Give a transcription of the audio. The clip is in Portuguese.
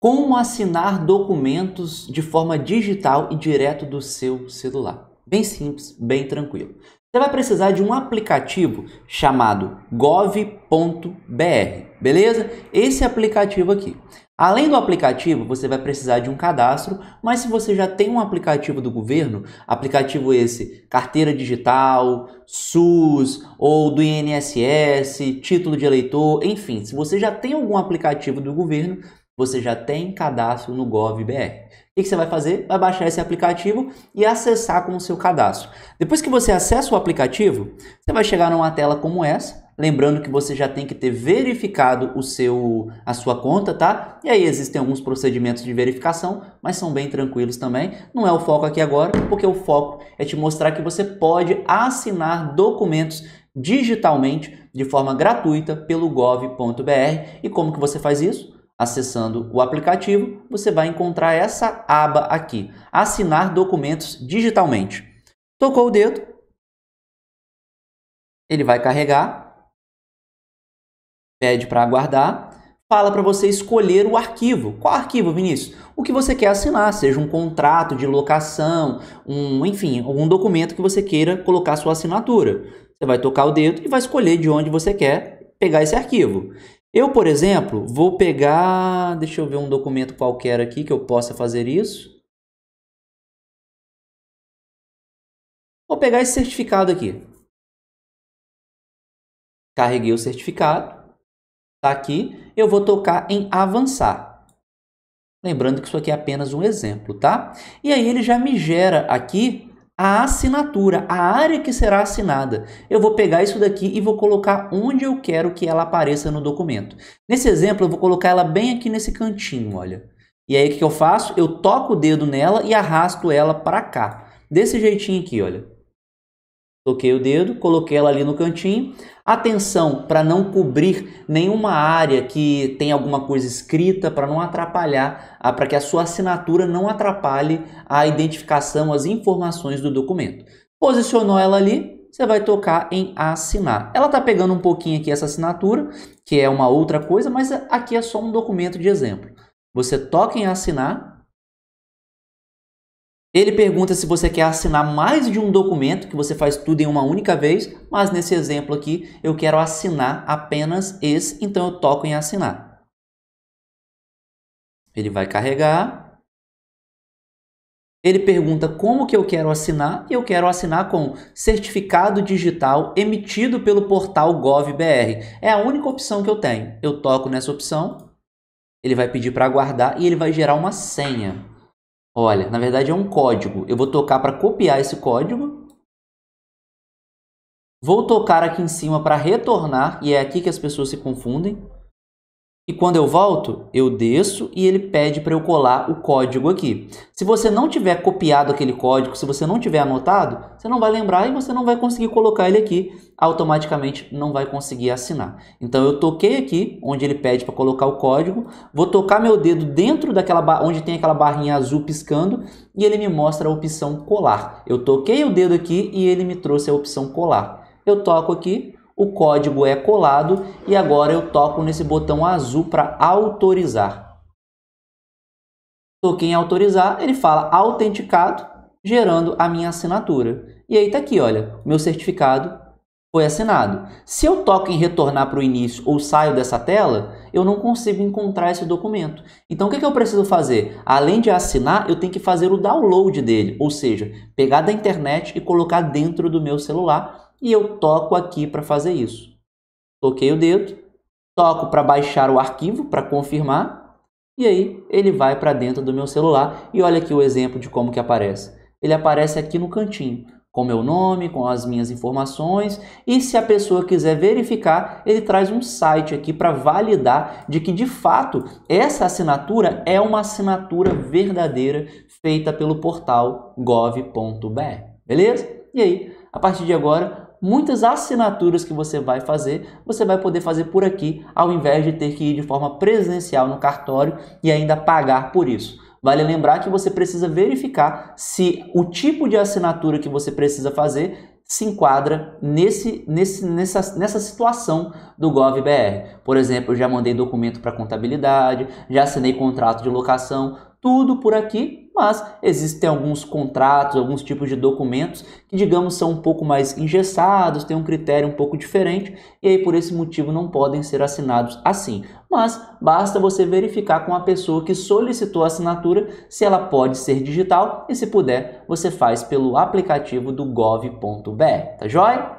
Como assinar documentos de forma digital e direto do seu celular? Bem simples, bem tranquilo. Você vai precisar de um aplicativo chamado gov.br, beleza? Esse aplicativo aqui. Além do aplicativo, você vai precisar de um cadastro, mas se você já tem um aplicativo do governo, aplicativo esse, carteira digital, SUS ou do INSS, título de eleitor, enfim, se você já tem algum aplicativo do governo, você já tem cadastro no GovBR. O que você vai fazer? Vai baixar esse aplicativo e acessar com o seu cadastro. Depois que você acessa o aplicativo, você vai chegar numa tela como essa, Lembrando que você já tem que ter verificado o seu, a sua conta, tá? E aí existem alguns procedimentos de verificação, mas são bem tranquilos também. Não é o foco aqui agora, porque o foco é te mostrar que você pode assinar documentos digitalmente de forma gratuita pelo gov.br. E como que você faz isso? Acessando o aplicativo, você vai encontrar essa aba aqui, assinar documentos digitalmente. Tocou o dedo, ele vai carregar, pede para aguardar, fala para você escolher o arquivo. Qual arquivo, Vinícius? O que você quer assinar, seja um contrato de locação, um, enfim, algum documento que você queira colocar sua assinatura. Você vai tocar o dedo e vai escolher de onde você quer pegar esse arquivo. Eu, por exemplo, vou pegar. Deixa eu ver um documento qualquer aqui que eu possa fazer isso. Vou pegar esse certificado aqui. Carreguei o certificado. Tá aqui. Eu vou tocar em avançar. Lembrando que isso aqui é apenas um exemplo, tá? E aí ele já me gera aqui a assinatura, a área que será assinada. Eu vou pegar isso daqui e vou colocar onde eu quero que ela apareça no documento. Nesse exemplo, eu vou colocar ela bem aqui nesse cantinho, olha. E aí, o que eu faço? Eu toco o dedo nela e arrasto ela para cá. Desse jeitinho aqui, olha. Toquei o dedo, coloquei ela ali no cantinho. Atenção para não cobrir nenhuma área que tem alguma coisa escrita para não atrapalhar, ah, para que a sua assinatura não atrapalhe a identificação, as informações do documento. Posicionou ela ali, você vai tocar em assinar. Ela está pegando um pouquinho aqui essa assinatura, que é uma outra coisa, mas aqui é só um documento de exemplo. Você toca em assinar, ele pergunta se você quer assinar mais de um documento, que você faz tudo em uma única vez, mas nesse exemplo aqui eu quero assinar apenas esse, então eu toco em assinar. Ele vai carregar. Ele pergunta como que eu quero assinar e eu quero assinar com certificado digital emitido pelo portal GovBR. É a única opção que eu tenho. Eu toco nessa opção, ele vai pedir para guardar e ele vai gerar uma senha. Olha, na verdade é um código. Eu vou tocar para copiar esse código. Vou tocar aqui em cima para retornar, e é aqui que as pessoas se confundem. E quando eu volto, eu desço e ele pede para eu colar o código aqui. Se você não tiver copiado aquele código, se você não tiver anotado, você não vai lembrar e você não vai conseguir colocar ele aqui, automaticamente não vai conseguir assinar. Então eu toquei aqui, onde ele pede para colocar o código, vou tocar meu dedo dentro daquela onde tem aquela barrinha azul piscando e ele me mostra a opção colar. Eu toquei o dedo aqui e ele me trouxe a opção colar. Eu toco aqui, o código é colado e agora eu toco nesse botão azul para autorizar. Toquei então, em autorizar, ele fala autenticado, gerando a minha assinatura. E aí tá aqui, olha, meu certificado foi assinado. Se eu toco em retornar para o início ou saio dessa tela, eu não consigo encontrar esse documento. Então o que, que eu preciso fazer? Além de assinar, eu tenho que fazer o download dele, ou seja, pegar da internet e colocar dentro do meu celular e eu toco aqui para fazer isso. Toquei o dedo, toco para baixar o arquivo para confirmar e aí ele vai para dentro do meu celular e olha aqui o exemplo de como que aparece. Ele aparece aqui no cantinho com meu nome, com as minhas informações e se a pessoa quiser verificar, ele traz um site aqui para validar de que de fato essa assinatura é uma assinatura verdadeira feita pelo portal gov.br. Beleza? E aí, a partir de agora, muitas assinaturas que você vai fazer, você vai poder fazer por aqui, ao invés de ter que ir de forma presencial no cartório e ainda pagar por isso. Vale lembrar que você precisa verificar se o tipo de assinatura que você precisa fazer se enquadra nesse, nesse, nessa, nessa situação do GovBR. Por exemplo, eu já mandei documento para contabilidade, já assinei contrato de locação, tudo por aqui mas existem alguns contratos, alguns tipos de documentos que, digamos, são um pouco mais engessados, têm um critério um pouco diferente e aí por esse motivo não podem ser assinados assim. Mas basta você verificar com a pessoa que solicitou a assinatura se ela pode ser digital e se puder, você faz pelo aplicativo do gov.br, tá joia?